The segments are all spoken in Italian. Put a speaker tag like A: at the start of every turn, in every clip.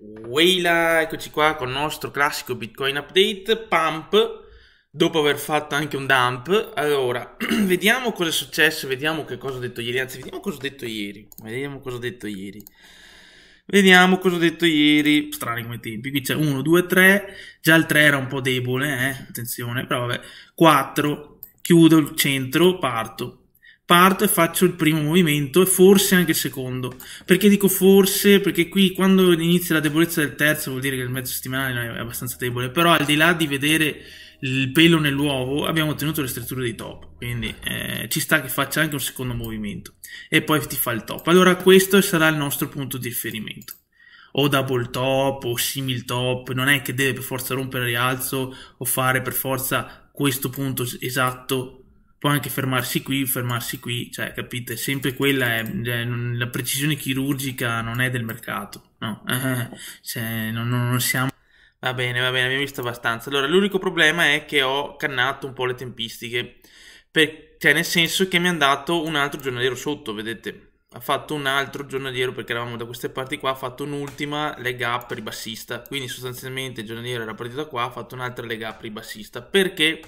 A: Wayla, eccoci qua con il nostro classico Bitcoin update, pump, dopo aver fatto anche un dump. Allora, vediamo cosa è successo, vediamo che cosa ho detto ieri, anzi vediamo cosa ho detto ieri, vediamo cosa ho detto ieri. Vediamo cosa ho detto ieri. Strani come tempi. Qui c'è 1, 2, 3. Già il 3 era un po' debole, eh? Attenzione, però vabbè. 4. Chiudo il centro, parto parto e faccio il primo movimento e forse anche il secondo. Perché dico forse? Perché qui quando inizia la debolezza del terzo vuol dire che il mezzo settimanale è abbastanza debole, però al di là di vedere il pelo nell'uovo abbiamo ottenuto le strutture dei top, quindi eh, ci sta che faccia anche un secondo movimento e poi ti fa il top. Allora questo sarà il nostro punto di riferimento. O double top o simil top, non è che deve per forza rompere il rialzo o fare per forza questo punto esatto può anche fermarsi qui, fermarsi qui, cioè capite, sempre quella è, è cioè, la precisione chirurgica non è del mercato, no, cioè, non, non siamo... Va bene, va bene, abbiamo visto abbastanza. Allora, l'unico problema è che ho cannato un po' le tempistiche, per, cioè nel senso che mi è andato un altro giornaliero sotto, vedete, ha fatto un altro giornaliero perché eravamo da queste parti qua, ha fatto un'ultima leg up ribassista, quindi sostanzialmente il giornaliero era partito da qua, ha fatto un'altra leg up ribassista, perché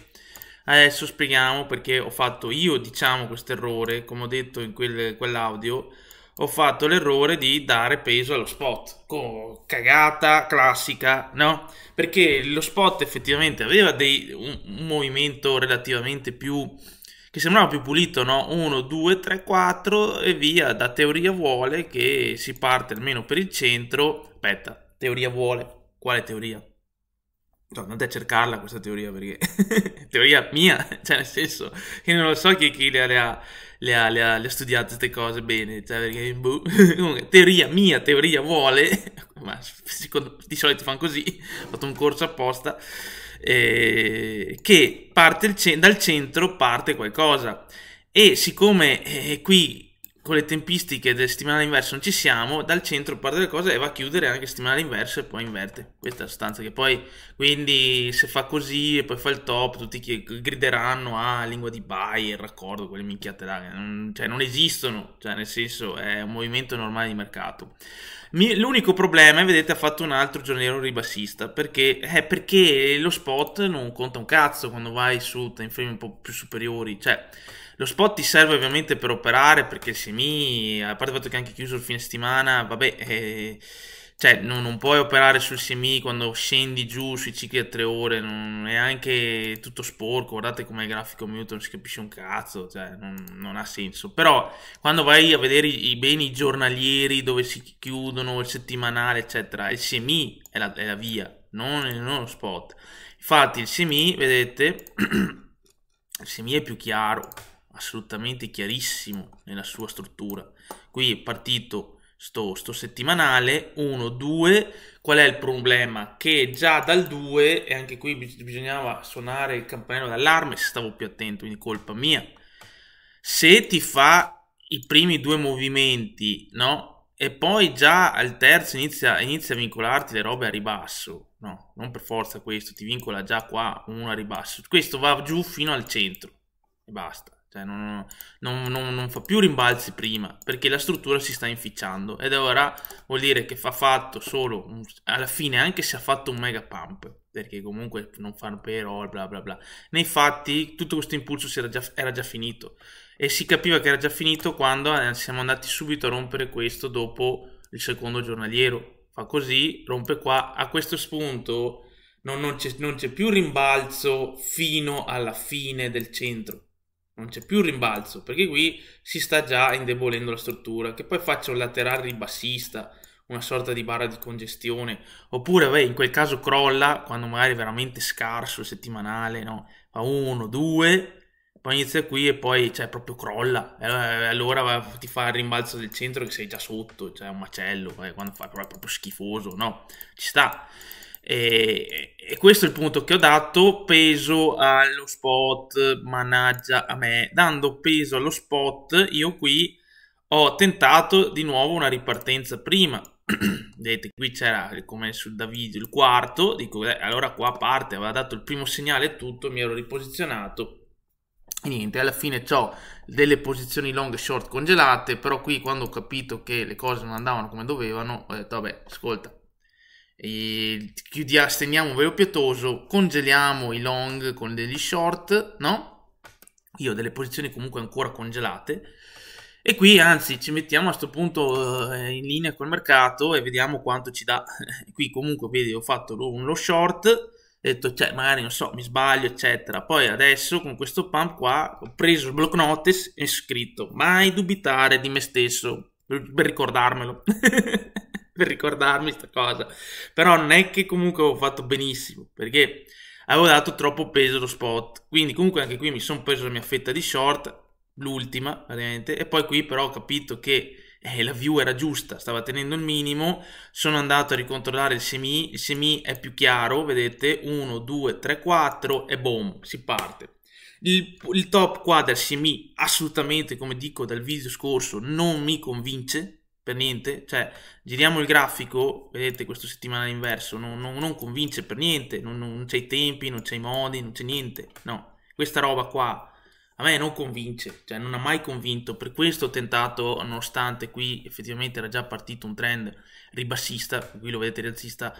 A: Adesso spieghiamo perché ho fatto io, diciamo, questo errore, come ho detto in quel, quell'audio, ho fatto l'errore di dare peso allo spot, con cagata classica, no? Perché lo spot effettivamente aveva dei, un, un, movimento relativamente più che sembrava più pulito, no? 1, 2, 3, 4 e via. Da teoria vuole che si parte almeno per il centro. Aspetta, teoria vuole. Quale teoria? No, andate a cercarla questa teoria perché teoria mia, cioè nel senso che non lo so chi, chi le, le, ha, le, ha, le, ha, le, ha, studiate queste cose bene, cioè perché boh, comunque teoria mia, teoria vuole, ma secondo, di solito fanno così, ho fatto un corso apposta, eh, che parte il, dal centro parte qualcosa e siccome eh, qui con le tempistiche del settimanale inverso non ci siamo, dal centro parte le cose e va a chiudere anche il settimanale inverso e poi inverte. Questa è la sostanza che poi, quindi se fa così e poi fa il top, tutti che grideranno a ah, lingua di Bayer, raccordo, quelle minchiate là, non, cioè non esistono, cioè nel senso è un movimento normale di mercato. l'unico problema, è, vedete, ha fatto un altro giornaliero ribassista, perché, eh, perché lo spot non conta un cazzo quando vai su time frame un po' più superiori, cioè... Lo spot ti serve ovviamente per operare perché il semi, a parte il fatto che è anche chiuso il fine settimana, vabbè, eh, cioè non, non, puoi operare sul semi quando scendi giù sui cicli a tre ore, non è anche tutto sporco, guardate com'è il grafico minuto, non si capisce un cazzo, cioè non, non, ha senso. Però quando vai a vedere i, i beni giornalieri dove si chiudono, il settimanale, eccetera, il semi è la, è la via, non, non lo spot. Infatti il semi, vedete, il semi è più chiaro assolutamente chiarissimo nella sua struttura. Qui è partito sto, sto settimanale, 1, 2, qual è il problema? Che già dal 2, e anche qui bisognava suonare il campanello d'allarme stavo più attento, quindi colpa mia, se ti fa i primi due movimenti, no? E poi già al terzo inizia, inizia a vincolarti le robe a ribasso, no? Non per forza questo, ti vincola già qua una a ribasso. Questo va giù fino al centro e basta cioè non, non, non, non, fa più rimbalzi prima perché la struttura si sta inficciando ed ora vuol dire che fa fatto solo un, alla fine anche se ha fatto un mega pump perché comunque non fanno però bla bla bla nei fatti tutto questo impulso era già, era già finito e si capiva che era già finito quando eh, siamo andati subito a rompere questo dopo il secondo giornaliero fa così rompe qua a questo spunto non c'è più rimbalzo fino alla fine del centro non c'è più il rimbalzo, perché qui si sta già indebolendo la struttura, che poi faccia un laterale ribassista, una sorta di barra di congestione, oppure beh, in quel caso crolla quando magari è veramente scarso il settimanale, no? Fa uno, due, poi inizia qui e poi cioè, proprio crolla. e allora ti fa il rimbalzo del centro che sei già sotto, cioè un macello, eh, quando fa proprio, proprio schifoso, no? Ci sta. E, e, questo è il punto che ho dato, peso allo spot, mannaggia a me, dando peso allo spot, io qui ho tentato di nuovo una ripartenza prima. Vedete, qui c'era come sul Davide il quarto, dico eh, allora qua parte, aveva dato il primo segnale e tutto, mi ero riposizionato. E niente, alla fine ho delle posizioni long e short congelate, però qui quando ho capito che le cose non andavano come dovevano, ho detto vabbè, ascolta, chiudiamo, stendiamo un velo pietoso, congeliamo i long con degli short, no? Io ho delle posizioni comunque ancora congelate. E qui anzi ci mettiamo a questo punto eh, in linea col mercato e vediamo quanto ci dà. qui comunque vedi ho fatto lo short, ho detto cioè, magari non so mi sbaglio eccetera. Poi adesso con questo pump qua ho preso il block notice e scritto mai dubitare di me stesso per ricordarmelo. per ricordarmi questa cosa. Però non è che comunque ho fatto benissimo, perché avevo dato troppo peso allo spot. Quindi comunque anche qui mi sono preso la mia fetta di short, l'ultima ovviamente, e poi qui però ho capito che eh, la view era giusta, stava tenendo il minimo, sono andato a ricontrollare il semi, il semi è più chiaro, vedete, 1, 2, 3, 4 e boom, si parte. Il, il top qua del semi assolutamente, come dico dal video scorso, non mi convince, per niente. Cioè, giriamo il grafico, vedete questo settimanale inverso, non, non, non convince per niente, non, non c'è i tempi, non c'è i modi, non c'è niente. No, questa roba qua a me non convince, cioè non ha mai convinto, per questo ho tentato, nonostante qui effettivamente era già partito un trend ribassista, qui lo vedete rialzista,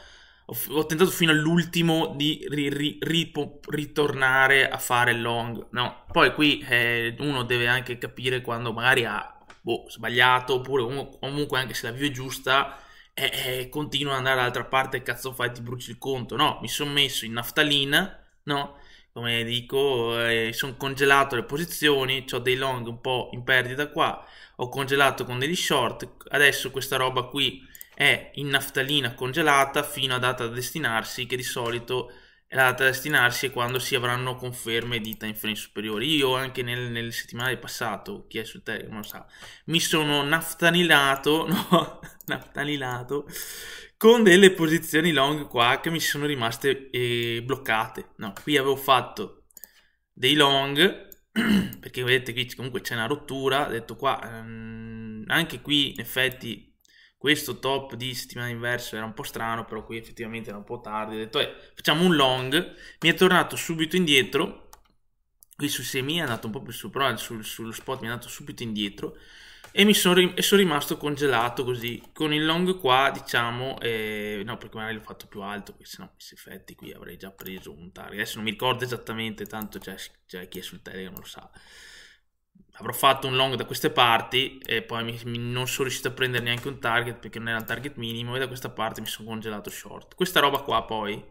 A: ho, ho tentato fino all'ultimo di ri, ri, ri, ritornare a fare long, no, poi qui eh, uno deve anche capire quando magari ha boh, sbagliato, oppure comunque anche se la view è giusta, eh, eh, continuo ad andare all'altra parte, cazzo fai, ti bruci il conto. No, mi sono messo in naftalina, no? Come dico, eh, sono congelato le posizioni, ho dei long un po' in perdita qua, ho congelato con degli short, adesso questa roba qui è in naftalina congelata fino a data da destinarsi, che di solito da destinarsi quando si avranno conferme di time frame superiori. Io anche nel, nelle settimane passate, chi è su Telegram lo sa, mi sono naftanilato, no, naftanilato con delle posizioni long qua che mi sono rimaste eh, bloccate. No, qui avevo fatto dei long, perché vedete qui comunque c'è una rottura, detto qua, ehm, anche qui in effetti questo top di settimana inverso era un po' strano, però qui effettivamente era un po' tardi. Ho detto, eh, facciamo un long. Mi è tornato subito indietro. Qui su semi è andato un po' più su, però sul, sullo spot mi è andato subito indietro. E mi sono, e sono, rimasto congelato così. Con il long qua, diciamo, eh, no, perché magari l'ho fatto più alto, perché sennò questi effetti qui avrei già preso un target. Adesso non mi ricordo esattamente, tanto c'è, chi è sul Telegram lo sa avrò fatto un long da queste parti e poi mi, mi, non sono riuscito a prendere neanche un target perché non era un target minimo e da questa parte mi sono congelato short. Questa roba qua poi,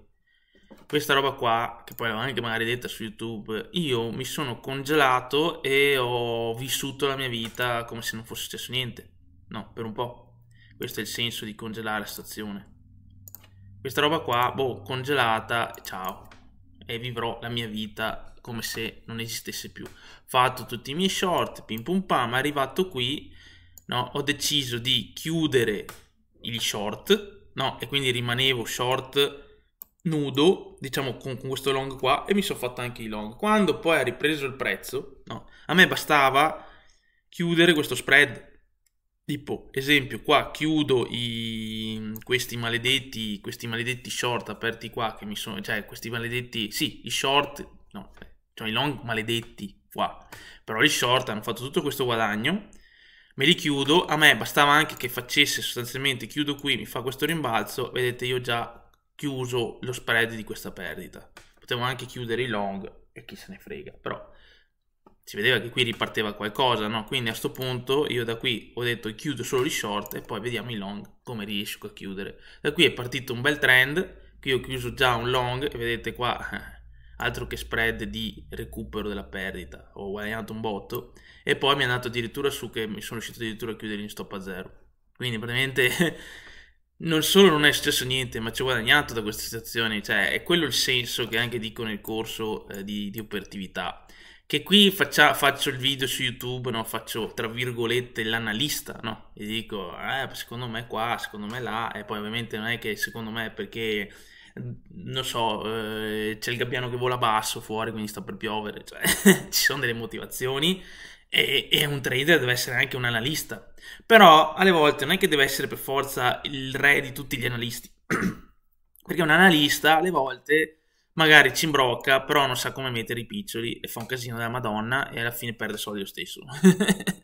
A: questa roba qua, che poi l'ho anche magari detta su YouTube, io mi sono congelato e ho vissuto la mia vita come se non fosse successo niente. No, per un po'. Questo è il senso di congelare la stazione. Questa roba qua, boh, congelata, ciao. E vivrò la mia vita come se non esistesse più. Fatto tutti i miei short, pim pum pam, arrivato qui, no, ho deciso di chiudere gli short, no, e quindi rimanevo short nudo, diciamo con, con questo long qua, e mi sono fatto anche i long. Quando poi ha ripreso il prezzo, no, a me bastava chiudere questo spread. Tipo, esempio, qua chiudo i, questi, maledetti, questi maledetti short aperti qua, che mi sono, cioè questi maledetti, sì, i short no, eh, cioè i long maledetti qua, però gli short hanno fatto tutto questo guadagno, me li chiudo, a me bastava anche che facesse sostanzialmente chiudo qui, mi fa questo rimbalzo, vedete io ho già chiuso lo spread di questa perdita, potevo anche chiudere i long e chi se ne frega, però si vedeva che qui riparteva qualcosa, no? Quindi a questo punto io da qui ho detto chiudo solo gli short e poi vediamo i long come riesco a chiudere. Da qui è partito un bel trend, qui ho chiuso già un long e vedete qua eh, altro che spread di recupero della perdita, ho guadagnato un botto e poi mi è andato addirittura su che mi sono riuscito addirittura a chiudere in stop a zero. Quindi praticamente non solo non è successo niente, ma ci ho guadagnato da queste situazioni, cioè è quello il senso che anche dico nel corso eh, di, di, operatività. Che qui faccia, faccio il video su YouTube, no? faccio tra virgolette l'analista, no? E dico, eh, secondo me qua, secondo me là, e poi ovviamente non è che secondo me perché non so, eh, c'è il gabbiano che vola basso fuori, quindi sta per piovere, cioè, ci sono delle motivazioni e, e, un trader deve essere anche un analista. Però alle volte non è che deve essere per forza il re di tutti gli analisti, perché un analista alle volte magari ci imbrocca, però non sa come mettere i piccioli e fa un casino della Madonna e alla fine perde soldi lo stesso.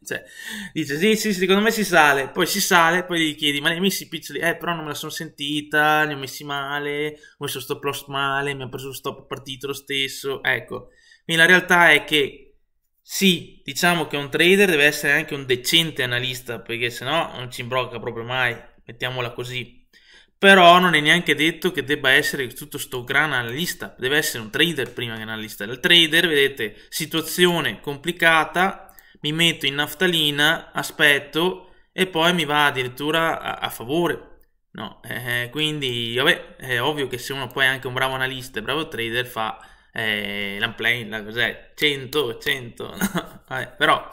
A: cioè, dice sì, sì, secondo me si sale, poi si sale, poi gli chiedi ma ne hai messi i piccioli? Eh, però non me la sono sentita, li ho messi male, ho messo stop loss male, mi ha preso stop partito lo stesso, ecco. Quindi la realtà è che sì, diciamo che un trader deve essere anche un decente analista, perché se no non ci imbrocca proprio mai, mettiamola così però non è neanche detto che debba essere tutto sto gran analista, deve essere un trader prima che analista. Il trader, vedete, situazione complicata, mi metto in naftalina, aspetto e poi mi va addirittura a, a favore. No, eh, quindi vabbè, è ovvio che se uno poi è anche un bravo analista e bravo trader fa eh, l'unplane, la cos'è? 100, 100, no? vabbè, però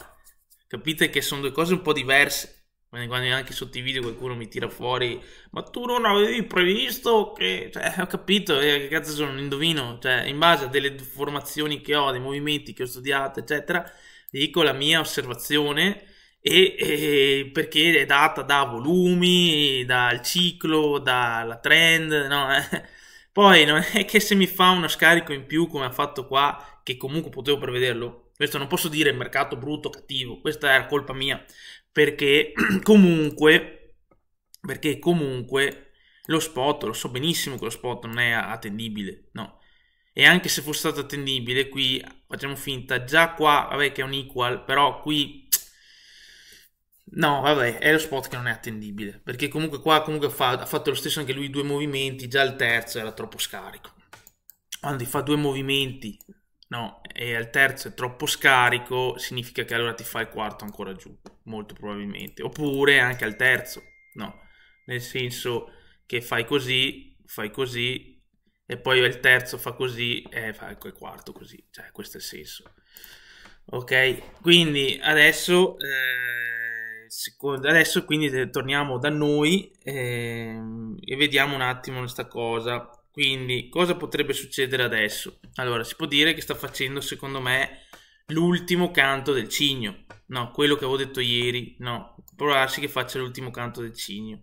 A: capite che sono due cose un po' diverse quando neanche sotto i video qualcuno mi tira fuori ma tu non avevi previsto che cioè, ho capito eh, che cazzo sono un indovino cioè in base a delle formazioni che ho dei movimenti che ho studiato eccetera dico la mia osservazione e, e perché è data da volumi dal ciclo dalla trend no eh. poi non è che se mi fa uno scarico in più come ha fatto qua che comunque potevo prevederlo questo non posso dire mercato brutto cattivo questa è la colpa mia perché comunque, perché comunque lo spot, lo so benissimo che lo spot non è attendibile, no. E anche se fosse stato attendibile, qui facciamo finta, già qua, vabbè che è un equal, però qui... No, vabbè, è lo spot che non è attendibile, perché comunque qua comunque fa, ha fatto lo stesso anche lui due movimenti, già il terzo era troppo scarico. Quando fa due movimenti e al terzo è troppo scarico, significa che allora ti fa il quarto ancora giù, molto probabilmente. Oppure anche al terzo, no, nel senso che fai così, fai così, e poi il terzo fa così, e fa ecco il quarto così, cioè questo è il senso. Ok, quindi adesso... Eh adesso quindi torniamo da noi eh, e vediamo un attimo questa cosa quindi, cosa potrebbe succedere adesso? Allora, si può dire che sta facendo, secondo me, l'ultimo canto del cigno. No, quello che avevo detto ieri, no. provarsi che faccia l'ultimo canto del cigno.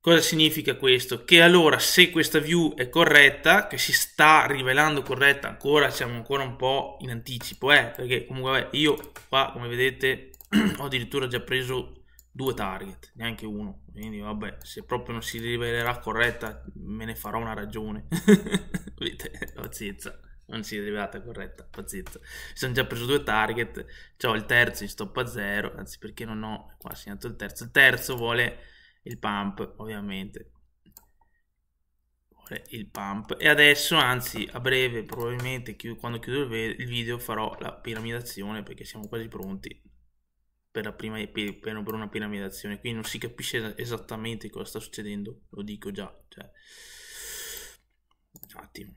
A: Cosa significa questo? Che allora, se questa view è corretta, che si sta rivelando corretta, ancora siamo ancora un po' in anticipo, eh, perché comunque vabbè, io qua, come vedete, ho addirittura già preso due target, neanche uno. Quindi vabbè, se proprio non si rivelerà corretta, me ne farò una ragione. Vedete, pazienza. Non si è rivelata corretta, pazienza. Mi sono già preso due target, ho il terzo in stop a zero, anzi perché non ho qua segnato il terzo. Il terzo vuole il pump, ovviamente. il pump. E adesso, anzi a breve, probabilmente quando chiudo il video farò la piramidazione perché siamo quasi pronti per, prima, per, per una piramidazione. azione, quindi non si capisce esattamente cosa sta succedendo, lo dico già. Cioè. Un attimo,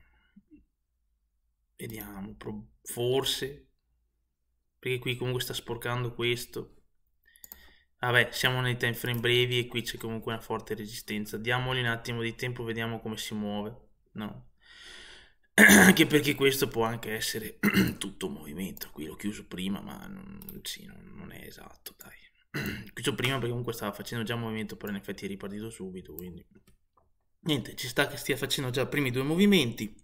A: vediamo, forse, perché qui comunque sta sporcando questo. Vabbè, siamo nei time frame brevi e qui c'è comunque una forte resistenza. Diamogli un attimo di tempo, vediamo come si muove. No, anche perché questo può anche essere tutto movimento. Qui l'ho chiuso prima, ma non, sì, non, non è esatto, dai. chiuso prima perché comunque stava facendo già movimento, però in effetti è ripartito subito, quindi... Niente, ci sta che stia facendo già i primi due movimenti.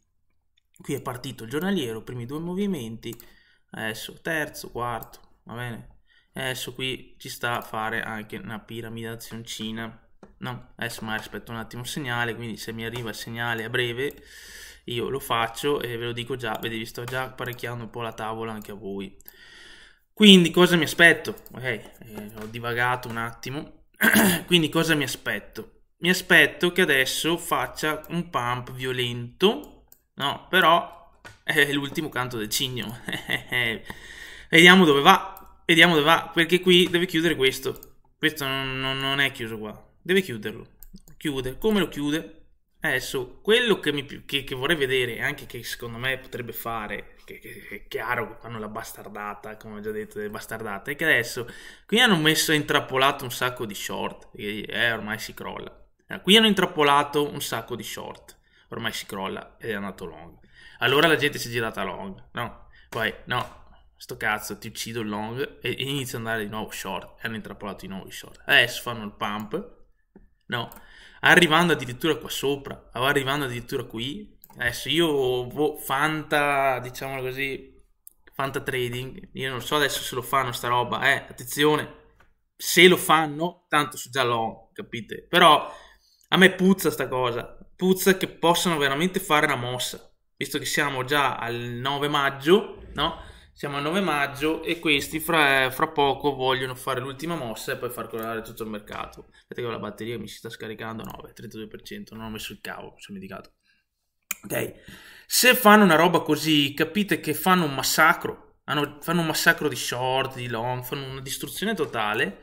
A: Qui è partito il giornaliero, primi due movimenti, adesso terzo, quarto, va bene? Adesso qui ci sta a fare anche una piramidazioncina, no? Adesso magari aspetto un attimo il segnale, quindi se mi arriva il segnale a breve io lo faccio e ve lo dico già, vedete, sto già apparecchiando un po' la tavola anche a voi. Quindi cosa mi aspetto? Ok, eh, ho divagato un attimo. Quindi cosa mi aspetto? Mi aspetto che adesso faccia un pump violento, no, però è l'ultimo canto del cigno. vediamo dove va, vediamo dove va, perché qui deve chiudere questo. Questo non, non, non è chiuso qua, deve chiuderlo. Chiude, come lo chiude? Adesso, eh, quello che, mi, che, che vorrei vedere, anche che secondo me potrebbe fare, che, che è chiaro che fanno la bastardata, come ho già detto, le bastardate, è che adesso qui hanno messo intrappolato un sacco di short, e eh, ormai si crolla. Eh, qui hanno intrappolato un sacco di short, ormai si crolla ed è andato long. Allora la gente si è girata long, no? Poi, no, sto cazzo, ti uccido il long e, inizio ad andare di nuovo short. E hanno intrappolato di nuovo i short. Adesso fanno il pump, no? arrivando addirittura qua sopra, arrivando addirittura qui. Adesso io, boh, Fanta, diciamo così, Fanta Trading, io non so adesso se lo fanno sta roba, eh, attenzione, se lo fanno, tanto so già l'ho, capite? Però a me puzza sta cosa, puzza che possano veramente fare una mossa, visto che siamo già al 9 maggio, no? Siamo a 9 maggio e questi fra, fra poco vogliono fare l'ultima mossa e poi far colare tutto il mercato. Vedete che ho la batteria mi si sta scaricando, 9, 32%, non ho messo il cavo, mi sono dimenticato. Ok, se fanno una roba così capite che fanno un massacro, hanno, fanno un massacro di short, di long, fanno una distruzione totale,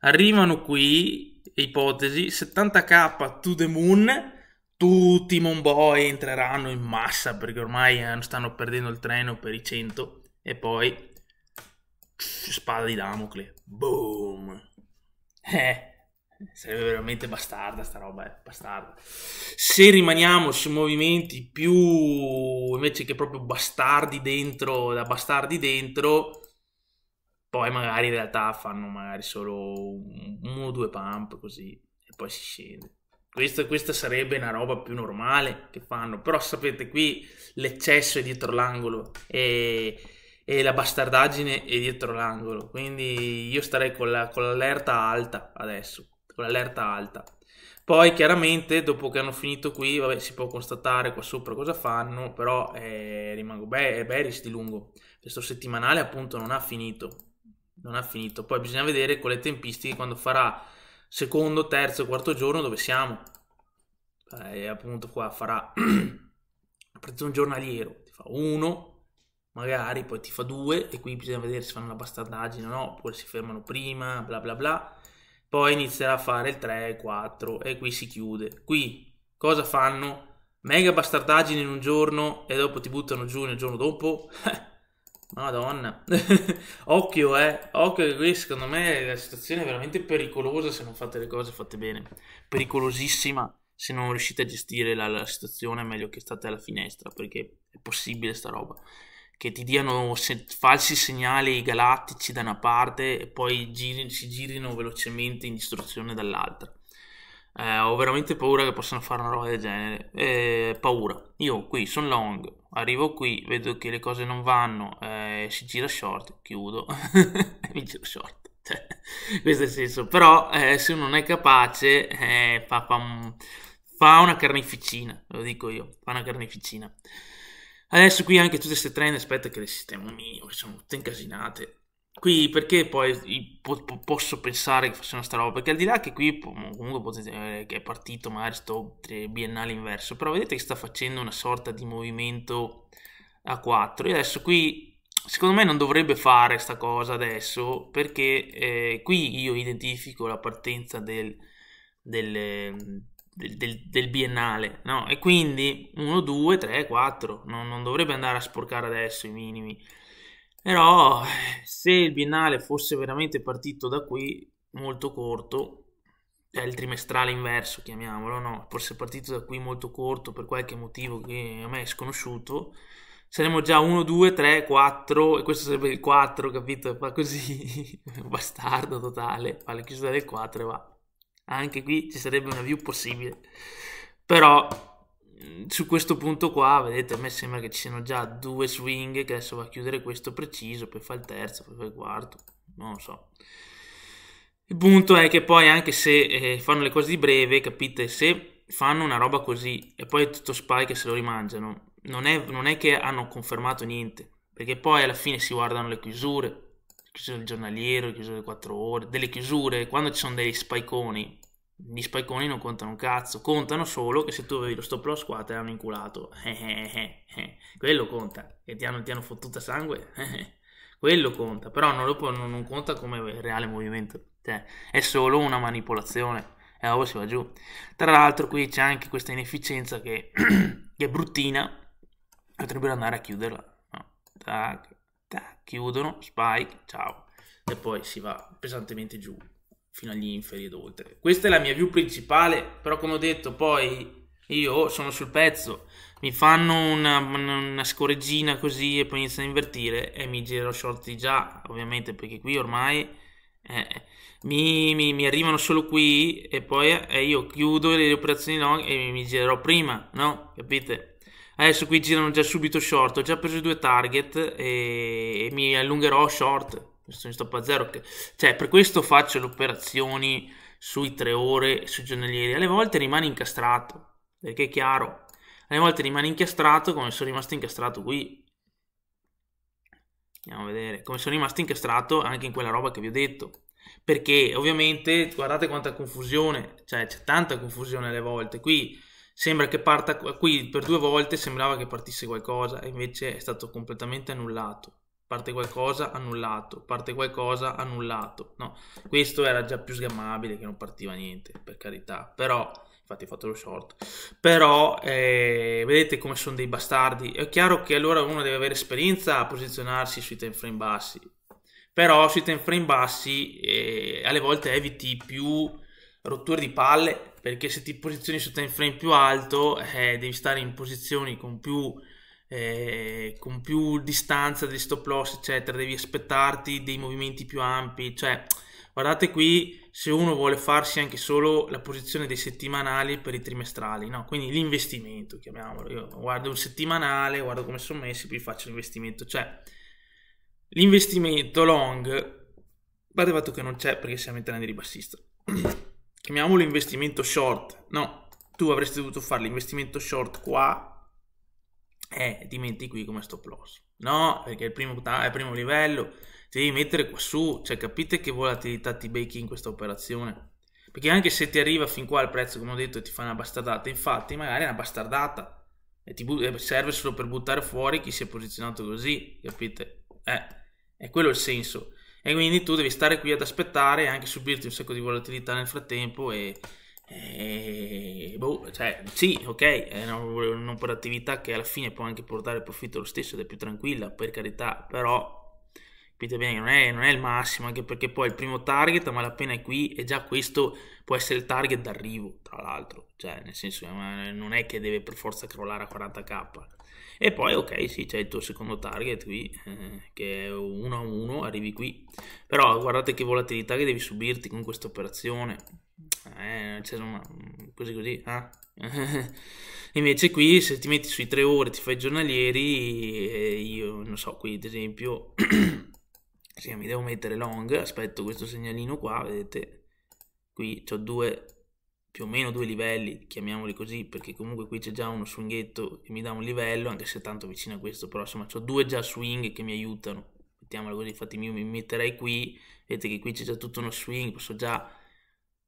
A: arrivano qui, ipotesi, 70k to the moon tutti i Monboy entreranno in massa perché ormai eh, stanno perdendo il treno per i 100 e poi spada di Damocle. Boom! Eh, sarebbe veramente bastarda sta roba, eh, bastarda. Se rimaniamo su movimenti più invece che proprio bastardi dentro, da bastardi dentro, poi magari in realtà fanno magari solo uno o due pump così e poi si scende. Questa, questa sarebbe una roba più normale che fanno, però sapete qui l'eccesso è dietro l'angolo e e la bastardaggine è dietro l'angolo. Quindi io starei con, la, con l'allerta alta adesso, con l'allerta alta. Poi chiaramente dopo che hanno finito qui, vabbè, si può constatare qua sopra cosa fanno, però eh, rimango be- Beris di lungo. Questo settimanale appunto non ha finito, non ha finito. Poi bisogna vedere con le tempistiche quando farà secondo, terzo, quarto giorno dove siamo. E eh, appunto qua farà prezzo un giornaliero, ti fa uno, magari poi ti fa due e qui bisogna vedere se fanno la bastardaggine o no, oppure si fermano prima, bla bla bla. Poi inizierà a fare il 3, 4 e qui si chiude. Qui cosa fanno? Mega bastardaggine in un giorno e dopo ti buttano giù nel giorno dopo? Madonna, occhio eh, occhio che qui secondo me la situazione è veramente pericolosa se non fate le cose fatte bene, pericolosissima se non riuscite a gestire la, la situazione è meglio che state alla finestra perché è possibile sta roba che ti diano se- falsi segnali galattici da una parte e poi giri- si girino velocemente in distruzione dall'altra. Eh, ho veramente paura che possano fare una roba del genere. Eh, paura. Io qui sono long, arrivo qui, vedo che le cose non vanno, eh, si gira short, chiudo e mi giro short. Cioè, questo è il senso. Però eh, se uno non è capace, eh, fa, fa, fa una carneficina, lo dico io, fa una carneficina. Adesso qui anche tutte queste trend, aspetta che le sistemo mio, che sono tutte incasinate. Qui perché poi po po posso pensare che facciano sta roba? Perché al di là che qui comunque potete vedere eh, che è partito magari sto biennale inverso, però vedete che sta facendo una sorta di movimento a 4. E adesso qui, secondo me non dovrebbe fare sta cosa adesso, perché eh, qui io identifico la partenza del, del del, del, del biennale, no? E quindi 1, 2, 3, 4, non dovrebbe andare a sporcare adesso i minimi. Però se il biennale fosse veramente partito da qui, molto corto, è il trimestrale inverso, chiamiamolo, no? Forse è partito da qui molto corto per qualche motivo che a me è sconosciuto, saremmo già 1, 2, 3, 4 e questo sarebbe il 4, capito? Fa così, bastardo totale, fa la chiusura del 4 e va anche qui ci sarebbe una view possibile però mm, su questo punto qua vedete a me sembra che ci siano già due swing che adesso va a chiudere questo preciso poi fa il terzo poi fa il quarto non lo so il punto è che poi anche se eh, fanno le cose di breve capite se fanno una roba così e poi tutto spike se lo rimangiano non è, non è che hanno confermato niente perché poi alla fine si guardano le chiusure chiusure del giornaliero chiusure delle 4 ore delle chiusure quando ci sono degli spiconi gli spiconi non contano un cazzo, contano solo che se tu avevi lo stop loss qua te l'hanno inculato, eh, eh, eh, quello conta, che ti hanno, ti hanno fottuto sangue, quello conta, però non, può, non, non conta come reale movimento, cioè, è solo una manipolazione, e allora si va giù. Tra l'altro qui c'è anche questa inefficienza che, che è bruttina, potrebbero andare a chiuderla, no. tac, tac, chiudono, spike, ciao, e poi si va pesantemente giù fino agli inferi ed oltre. Questa è la mia view principale, però come ho detto poi io oh, sono sul pezzo, mi fanno una, una scorreggina così e poi inizio a invertire e mi giro shorty già, ovviamente perché qui ormai eh, mi, mi, mi, arrivano solo qui e poi eh, io chiudo le operazioni long e mi, mi girerò prima, no? Capite? Adesso qui girano già subito short, ho già preso due target e, e mi allungherò short versione stop a zero. Che... Cioè, per questo faccio le operazioni sui tre ore sui giornalieri. Alle volte rimane incastrato, perché è chiaro. Alle volte rimane incastrato come sono rimasto incastrato qui. Andiamo a vedere come sono rimasto incastrato anche in quella roba che vi ho detto. Perché ovviamente guardate quanta confusione, cioè c'è tanta confusione alle volte. Qui sembra che parta, qui per due volte sembrava che partisse qualcosa, invece è stato completamente annullato parte qualcosa, annullato, parte qualcosa, annullato, no? Questo era già più sgammabile che non partiva niente, per carità, però infatti ho fatto lo short, però eh, vedete come sono dei bastardi, è chiaro che allora uno deve avere esperienza a posizionarsi sui time frame bassi, però sui time frame bassi eh, alle volte eviti più rotture di palle, perché se ti posizioni su time frame più alto eh, devi stare in posizioni con più eh, con più distanza degli stop loss, eccetera, devi aspettarti dei movimenti più ampi, cioè guardate qui se uno vuole farsi anche solo la posizione dei settimanali per i trimestrali, no? quindi l'investimento, chiamiamolo, io guardo un settimanale, guardo come sono messi, poi faccio l'investimento, cioè l'investimento long, guardate fatto che non c'è perché siamo in trend di ribassista, chiamiamolo investimento short, no, tu avresti dovuto fare l'investimento short qua eh, ti metti qui come stop loss. No, perché è il primo, è il primo livello, ti devi mettere qua su, cioè capite che volatilità ti becchi in questa operazione. Perché anche se ti arriva fin qua il prezzo, come ho detto, ti fa una bastardata, infatti magari è una bastardata e ti serve solo per buttare fuori chi si è posizionato così, capite? Eh, è quello il senso. E quindi tu devi stare qui ad aspettare e anche subirti un sacco di volatilità nel frattempo e e, eh, boh, cioè, sì, ok, è un'operatività che alla fine può anche portare profitto lo stesso ed è più tranquilla, per carità, però capite bene, non è, non è il massimo, anche perché poi il primo target a malapena è qui e già questo può essere il target d'arrivo, tra l'altro, cioè nel senso non è che deve per forza crollare a 40k.
B: E poi ok,
A: sì, c'è il tuo secondo target qui, eh, che è 1 a 1, arrivi qui, però guardate che volatilità che devi subirti con questa operazione eh, cioè, ma, mm, così così, eh? Invece qui se ti metti sui tre ore, ti fai giornalieri, eh, io non so, qui ad esempio, sì, mi devo mettere long, aspetto questo segnalino qua, vedete, qui ho due, più o meno due livelli, chiamiamoli così, perché comunque qui c'è già uno swinghetto che mi dà un livello, anche se tanto vicino a questo, però insomma ho due già swing che mi aiutano, mettiamola così, infatti io mi metterei qui, vedete che qui c'è già tutto uno swing, posso già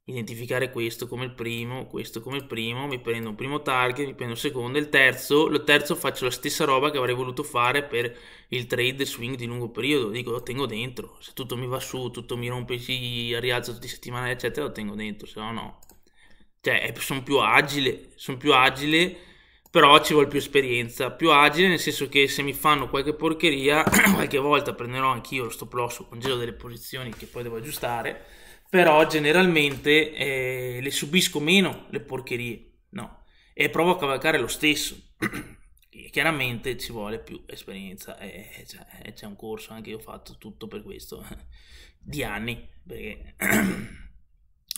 A: identificare questo come il primo, questo come il primo, mi prendo un primo target, mi prendo un secondo, il terzo, lo terzo faccio la stessa roba che avrei voluto fare per il trade swing di lungo periodo, dico lo tengo dentro, se tutto mi va su, tutto mi rompe, si rialza tutti i settimane, eccetera, lo tengo dentro, se no no. Cioè, sono più agile, sono più agile, però ci vuole più esperienza, più agile nel senso che se mi fanno qualche porcheria, qualche volta prenderò anch'io lo stop loss, congelo delle posizioni che poi devo aggiustare, però generalmente eh, le subisco meno le porcherie, no? E provo a cavalcare lo stesso. Chiaramente ci vuole più esperienza, eh, eh c'è, eh, c'è un corso anche io ho fatto tutto per questo, di anni, perché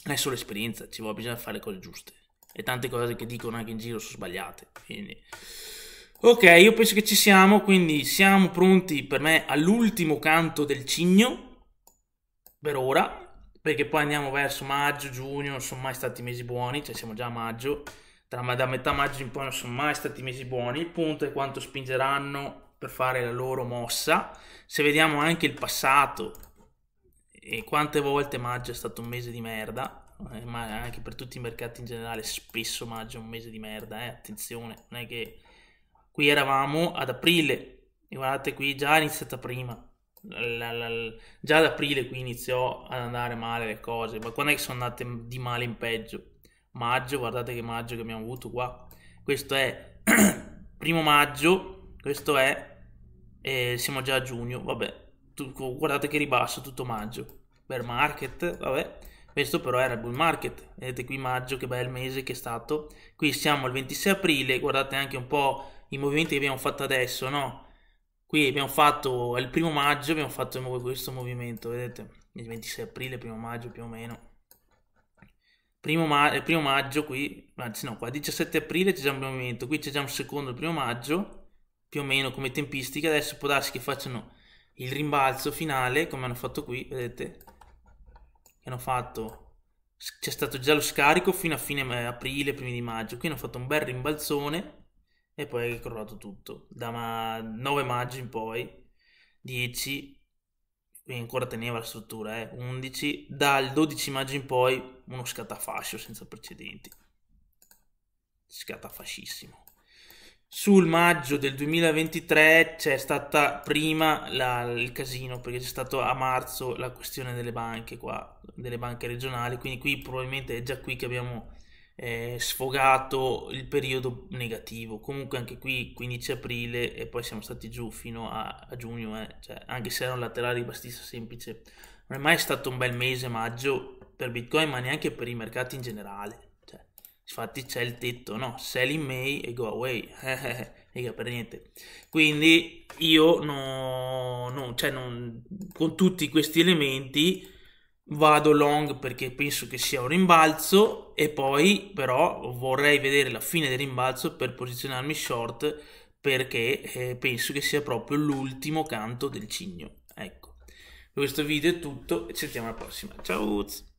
A: è solo esperienza, ci vuole, bisogna fare le cose giuste. E tante cose che dicono anche in giro sono sbagliate, quindi... Ok, io penso che ci siamo, quindi siamo pronti per me all'ultimo canto del cigno, per ora, perché poi andiamo verso maggio, giugno, non sono mai stati mesi buoni, cioè siamo già a maggio, da, da metà maggio in poi non sono mai stati mesi buoni, il punto è quanto spingeranno per fare la loro mossa, se vediamo anche il passato e quante volte maggio è stato un mese di merda, eh, ma anche per tutti i mercati in generale spesso maggio è un mese di merda, eh, attenzione, non è che qui eravamo ad aprile e guardate qui già è iniziata prima, la, la, già ad aprile qui iniziò ad andare male le cose, ma quando è che sono andate di male in peggio? Maggio, guardate che maggio che abbiamo avuto qua, questo è primo maggio, questo è, eh, siamo già a giugno, vabbè, tu, guardate che ribasso tutto maggio, bear market, vabbè, questo però era il bull market, vedete qui maggio che bel mese che è stato, qui siamo al 26 aprile, guardate anche un po' i movimenti che abbiamo fatto adesso, no? Qui abbiamo fatto, il primo maggio abbiamo fatto questo movimento, vedete? Il 26 aprile, primo maggio più o meno. Primo, ma eh, primo maggio qui, anzi no, qua 17 aprile c'è già un movimento, qui c'è già un secondo il primo maggio, più o meno come tempistica, adesso può darsi che facciano il rimbalzo finale, come hanno fatto qui, vedete? Che hanno fatto c'è stato già lo scarico fino a fine eh, aprile, primi di maggio. Qui hanno fatto un bel rimbalzone e poi è crollato tutto. Da 9 maggio in poi, 10, quindi ancora teneva la struttura, eh, 11, dal 12 maggio in poi uno scatafascio senza precedenti. Scatafascissimo. Sul maggio del 2023 c'è stata prima la, il casino, perché c'è stato a marzo la questione delle banche qua, delle banche regionali, quindi qui probabilmente è già qui che abbiamo eh, sfogato il periodo negativo. Comunque anche qui 15 aprile e poi siamo stati giù fino a, a giugno, eh. cioè, anche se era un laterale di bastista semplice. Non è mai stato un bel mese maggio per Bitcoin, ma neanche per i mercati in generale. Cioè, infatti c'è il tetto, no? Sell in May e go away. Mica per niente. Quindi io non, no, cioè non, con tutti questi elementi vado long perché penso che sia un rimbalzo e poi però vorrei vedere la fine del rimbalzo per posizionarmi short perché eh, penso che sia proprio l'ultimo canto del cigno. Ecco, per questo video è tutto e ci vediamo alla prossima. Ciao!